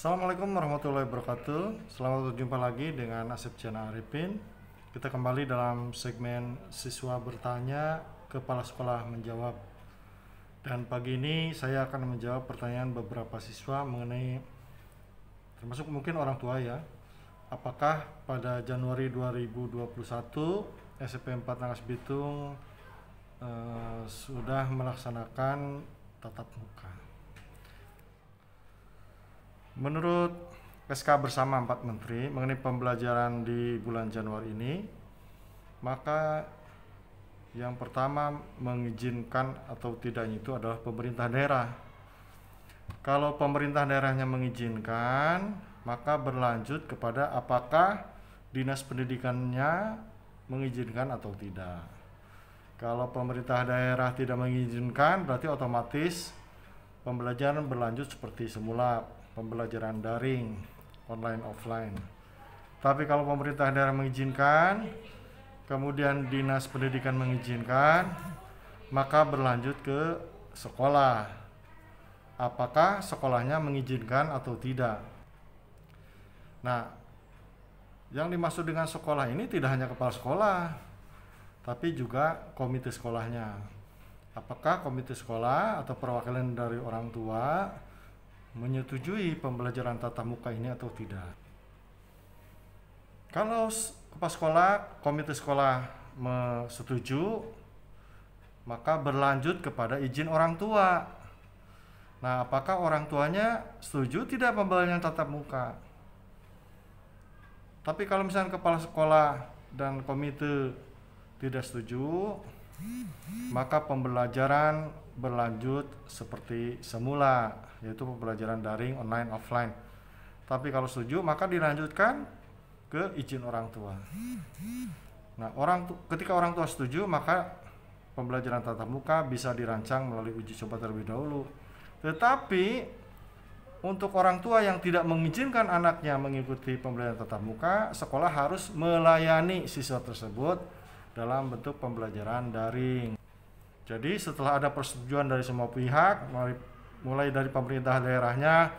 Assalamualaikum warahmatullahi wabarakatuh. Selamat berjumpa lagi dengan Asep Jana Arifin. Kita kembali dalam segmen siswa bertanya, kepala sekolah menjawab. Dan pagi ini saya akan menjawab pertanyaan beberapa siswa mengenai termasuk mungkin orang tua ya. Apakah pada Januari 2021 SMP 4 Nangas Bitung eh, sudah melaksanakan tatap muka? Menurut SK bersama empat menteri mengenai pembelajaran di bulan Januari ini, maka yang pertama mengizinkan atau tidaknya itu adalah pemerintah daerah. Kalau pemerintah daerahnya mengizinkan, maka berlanjut kepada apakah dinas pendidikannya mengizinkan atau tidak. Kalau pemerintah daerah tidak mengizinkan, berarti otomatis pembelajaran berlanjut seperti semula pembelajaran daring online offline. Tapi kalau pemerintah daerah mengizinkan, kemudian dinas pendidikan mengizinkan, maka berlanjut ke sekolah. Apakah sekolahnya mengizinkan atau tidak? Nah, yang dimaksud dengan sekolah ini tidak hanya kepala sekolah, tapi juga komite sekolahnya. Apakah komite sekolah atau perwakilan dari orang tua menyetujui pembelajaran tatap muka ini atau tidak. Kalau kepala sekolah, komite sekolah setuju, maka berlanjut kepada izin orang tua. Nah, apakah orang tuanya setuju tidak pembelajaran tatap muka? Tapi kalau misalnya kepala sekolah dan komite tidak setuju, maka pembelajaran berlanjut seperti semula, yaitu pembelajaran daring, online, offline. Tapi kalau setuju, maka dilanjutkan ke izin orang tua. Nah, orang tu ketika orang tua setuju, maka pembelajaran tatap muka bisa dirancang melalui uji coba terlebih dahulu. Tetapi untuk orang tua yang tidak mengizinkan anaknya mengikuti pembelajaran tatap muka, sekolah harus melayani siswa tersebut dalam bentuk pembelajaran daring. Jadi setelah ada persetujuan dari semua pihak, mulai dari pemerintah daerahnya,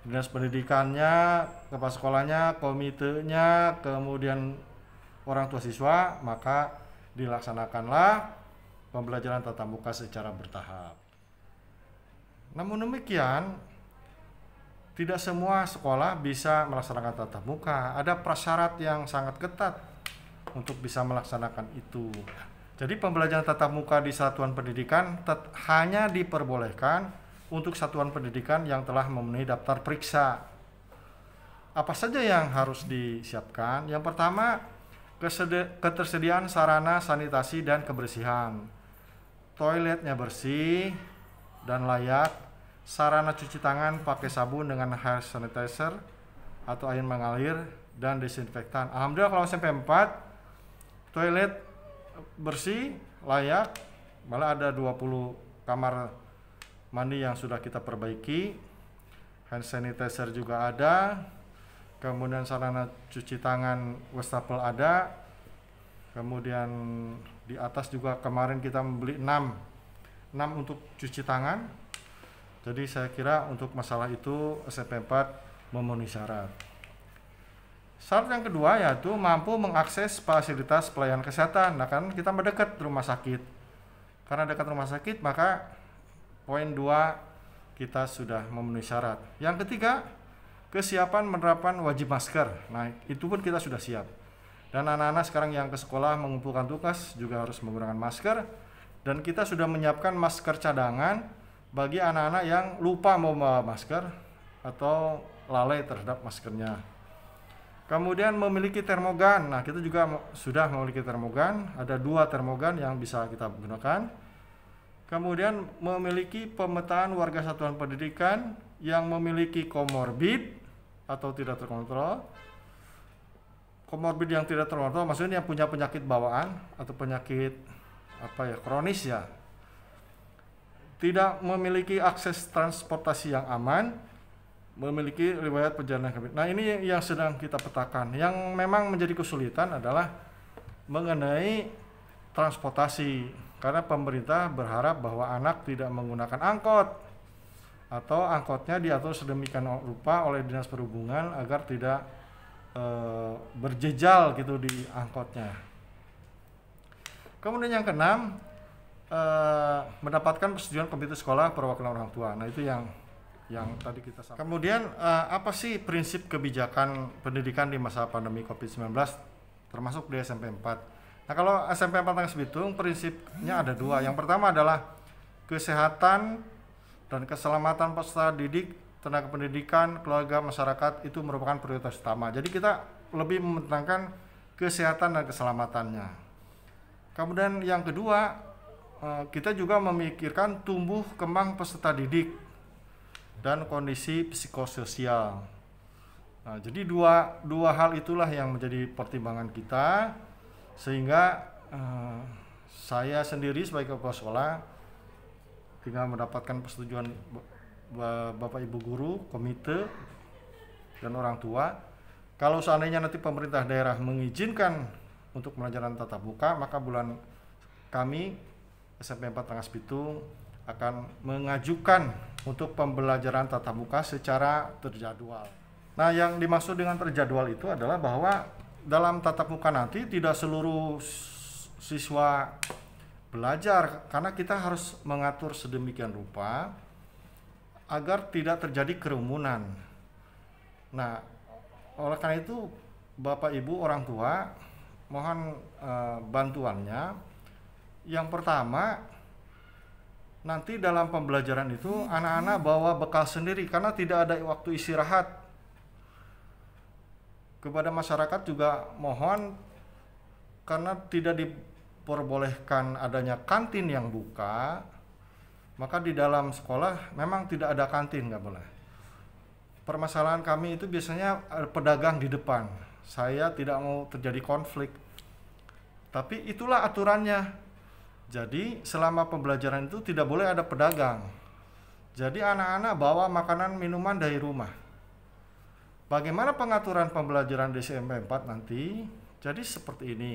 dinas pendidikannya, kepala sekolahnya, komitenya, kemudian orang tua siswa, maka dilaksanakanlah pembelajaran tatap muka secara bertahap. Namun demikian, tidak semua sekolah bisa melaksanakan tatap muka. Ada prasyarat yang sangat ketat untuk bisa melaksanakan itu. Jadi pembelajaran tatap muka di satuan pendidikan hanya diperbolehkan untuk satuan pendidikan yang telah memenuhi daftar periksa. Apa saja yang harus disiapkan? Yang pertama, ketersediaan sarana sanitasi dan kebersihan. Toiletnya bersih dan layak, sarana cuci tangan pakai sabun dengan hand sanitizer atau air mengalir dan desinfektan. Alhamdulillah kalau SMP 4 toilet bersih, layak, malah ada 20 kamar mandi yang sudah kita perbaiki. Hand sanitizer juga ada. Kemudian sarana cuci tangan wastafel ada. Kemudian di atas juga kemarin kita membeli 6 6 untuk cuci tangan. Jadi saya kira untuk masalah itu SMP 4 memenuhi syarat. Syarat yang kedua yaitu mampu mengakses fasilitas pelayanan kesehatan. Nah, kan kita mendekat rumah sakit. Karena dekat rumah sakit, maka poin dua kita sudah memenuhi syarat. Yang ketiga, kesiapan menerapkan wajib masker. Nah, itu pun kita sudah siap. Dan anak-anak sekarang yang ke sekolah mengumpulkan tugas juga harus menggunakan masker. Dan kita sudah menyiapkan masker cadangan bagi anak-anak yang lupa mau membawa masker atau lalai terhadap maskernya. Kemudian memiliki termogan. Nah, kita juga sudah memiliki termogan. Ada dua termogan yang bisa kita gunakan. Kemudian memiliki pemetaan warga satuan pendidikan yang memiliki komorbid atau tidak terkontrol. Komorbid yang tidak terkontrol maksudnya yang punya penyakit bawaan atau penyakit apa ya kronis ya. Tidak memiliki akses transportasi yang aman memiliki riwayat perjalanan kabit. Nah, ini yang sedang kita petakan. Yang memang menjadi kesulitan adalah mengenai transportasi karena pemerintah berharap bahwa anak tidak menggunakan angkot atau angkotnya diatur sedemikian rupa oleh dinas perhubungan agar tidak e, berjejal gitu di angkotnya. Kemudian yang keenam e, mendapatkan persetujuan komite sekolah perwakilan orang tua. Nah itu yang yang tadi kita sampaikan. Kemudian uh, apa sih prinsip kebijakan pendidikan di masa pandemi COVID-19 termasuk di SMP 4? Nah, kalau SMP 4 Tangkas Bitung prinsipnya ada dua. Yang pertama adalah kesehatan dan keselamatan peserta didik, tenaga pendidikan, keluarga, masyarakat itu merupakan prioritas utama. Jadi kita lebih mementingkan kesehatan dan keselamatannya. Kemudian yang kedua, eh, kita juga memikirkan tumbuh kembang peserta didik dan kondisi psikososial. Nah, jadi dua dua hal itulah yang menjadi pertimbangan kita sehingga eh, saya sendiri sebagai kepala sekolah dengan mendapatkan persetujuan Bapak Ibu guru, komite dan orang tua. Kalau seandainya nanti pemerintah daerah mengizinkan untuk pelajaran tatap muka, maka bulan kami SMP 4 Tangas Bitung akan mengajukan untuk pembelajaran tatap muka secara terjadwal. Nah, yang dimaksud dengan terjadwal itu adalah bahwa dalam tatap muka nanti tidak seluruh siswa belajar karena kita harus mengatur sedemikian rupa agar tidak terjadi kerumunan. Nah, oleh karena itu Bapak Ibu orang tua mohon e, bantuannya. Yang pertama, nanti dalam pembelajaran itu anak-anak bawa bekal sendiri karena tidak ada waktu istirahat. Kepada masyarakat juga mohon karena tidak diperbolehkan adanya kantin yang buka, maka di dalam sekolah memang tidak ada kantin nggak boleh. Permasalahan kami itu biasanya ada pedagang di depan. Saya tidak mau terjadi konflik. Tapi itulah aturannya jadi selama pembelajaran itu tidak boleh ada pedagang. Jadi anak-anak bawa makanan minuman dari rumah. Bagaimana pengaturan pembelajaran di SMP 4 nanti? Jadi seperti ini.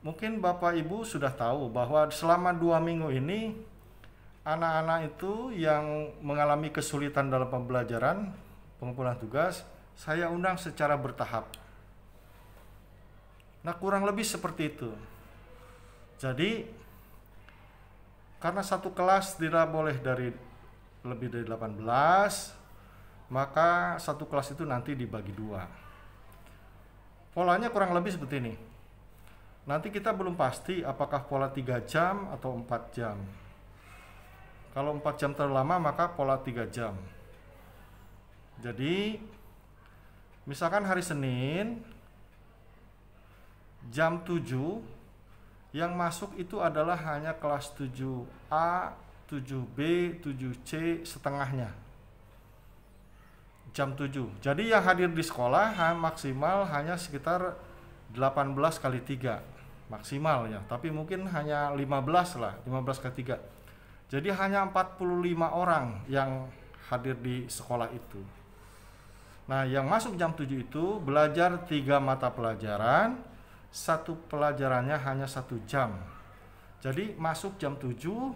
Mungkin Bapak Ibu sudah tahu bahwa selama dua minggu ini anak-anak itu yang mengalami kesulitan dalam pembelajaran pengumpulan tugas saya undang secara bertahap. Nah kurang lebih seperti itu. Jadi karena satu kelas tidak boleh dari lebih dari 18, maka satu kelas itu nanti dibagi dua. Polanya kurang lebih seperti ini. Nanti kita belum pasti apakah pola 3 jam atau 4 jam. Kalau 4 jam terlalu lama maka pola 3 jam. Jadi misalkan hari Senin jam 7 yang masuk itu adalah hanya kelas 7A, 7B, 7C setengahnya. Jam 7. Jadi yang hadir di sekolah maksimal hanya sekitar 18 kali 3 maksimal ya, tapi mungkin hanya 15 lah, 15 kali 3. Jadi hanya 45 orang yang hadir di sekolah itu. Nah, yang masuk jam 7 itu belajar tiga mata pelajaran, satu pelajarannya hanya satu jam. Jadi masuk jam 7,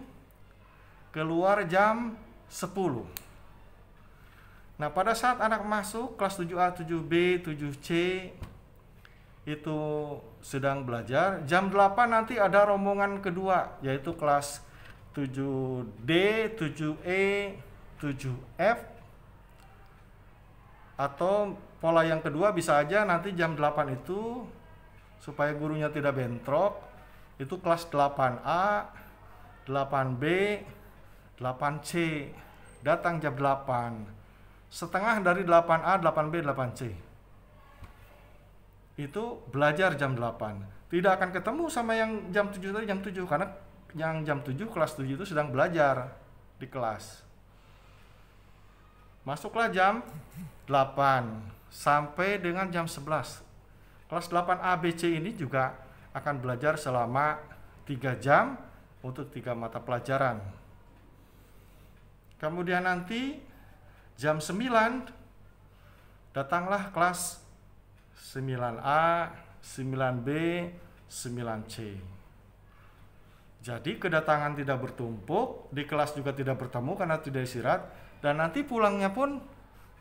keluar jam 10. Nah, pada saat anak masuk kelas 7A, 7B, 7C itu sedang belajar, jam 8 nanti ada rombongan kedua yaitu kelas 7D, 7E, 7F atau pola yang kedua bisa aja nanti jam 8 itu supaya gurunya tidak bentrok itu kelas 8A, 8B, 8C datang jam 8 setengah dari 8A, 8B, 8C itu belajar jam 8 tidak akan ketemu sama yang jam 7 tadi jam 7 karena yang jam 7 kelas 7 itu sedang belajar di kelas masuklah jam 8 sampai dengan jam 11 Kelas 8 ABC ini juga akan belajar selama 3 jam untuk tiga mata pelajaran. Kemudian nanti jam 9 datanglah kelas 9A, 9B, 9C. Jadi kedatangan tidak bertumpuk, di kelas juga tidak bertemu karena tidak istirahat, dan nanti pulangnya pun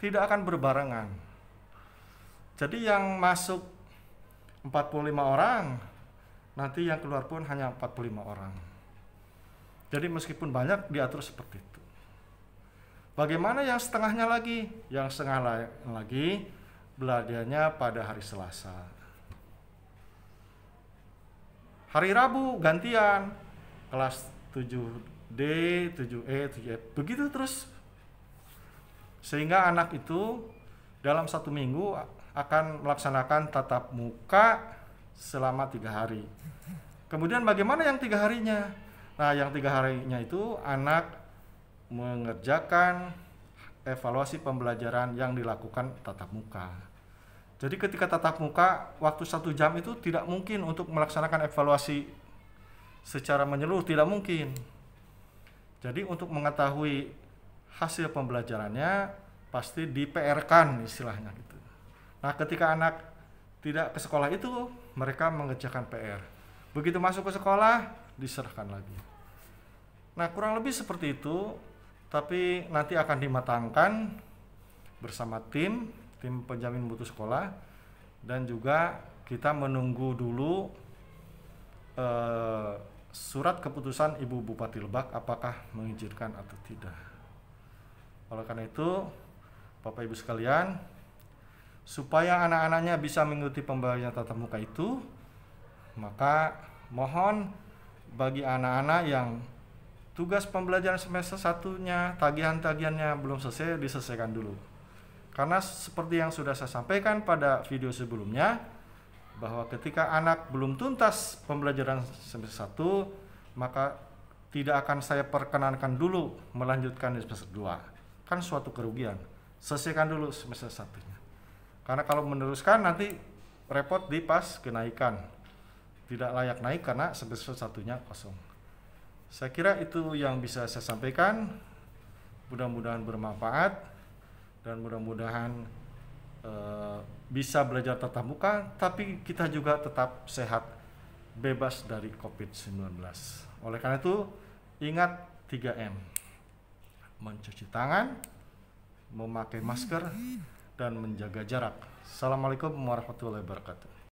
tidak akan berbarengan. Jadi yang masuk 45 orang, nanti yang keluar pun hanya 45 orang. Jadi meskipun banyak diatur seperti itu. Bagaimana yang setengahnya lagi? Yang setengah lagi belajarnya pada hari Selasa. Hari Rabu gantian kelas 7D, 7E, 7F. Begitu terus. Sehingga anak itu dalam satu minggu akan melaksanakan tatap muka selama tiga hari. Kemudian bagaimana yang tiga harinya? Nah, yang tiga harinya itu anak mengerjakan evaluasi pembelajaran yang dilakukan tatap muka. Jadi ketika tatap muka waktu satu jam itu tidak mungkin untuk melaksanakan evaluasi secara menyeluruh tidak mungkin. Jadi untuk mengetahui hasil pembelajarannya pasti di PR-kan istilahnya gitu. Nah, ketika anak tidak ke sekolah itu, mereka mengerjakan PR. Begitu masuk ke sekolah, diserahkan lagi. Nah, kurang lebih seperti itu, tapi nanti akan dimatangkan bersama tim, tim penjamin mutu sekolah, dan juga kita menunggu dulu eh, surat keputusan Ibu Bupati Lebak apakah mengizinkan atau tidak. Oleh karena itu, Bapak Ibu sekalian, Supaya anak-anaknya bisa mengikuti pembelajaran tatap muka itu, maka mohon bagi anak-anak yang tugas pembelajaran semester satunya, tagihan-tagihannya belum selesai, diselesaikan dulu. Karena seperti yang sudah saya sampaikan pada video sebelumnya, bahwa ketika anak belum tuntas pembelajaran semester satu maka tidak akan saya perkenankan dulu melanjutkan semester dua, Kan suatu kerugian. Selesaikan dulu semester satunya. Karena kalau meneruskan nanti repot di pas kenaikan. Tidak layak naik karena sebesar satunya kosong. Saya kira itu yang bisa saya sampaikan. Mudah-mudahan bermanfaat dan mudah-mudahan e, bisa belajar tatap muka, tapi kita juga tetap sehat, bebas dari COVID-19. Oleh karena itu, ingat 3M. Mencuci tangan, memakai masker, dan menjaga jarak. Assalamualaikum warahmatullahi wabarakatuh.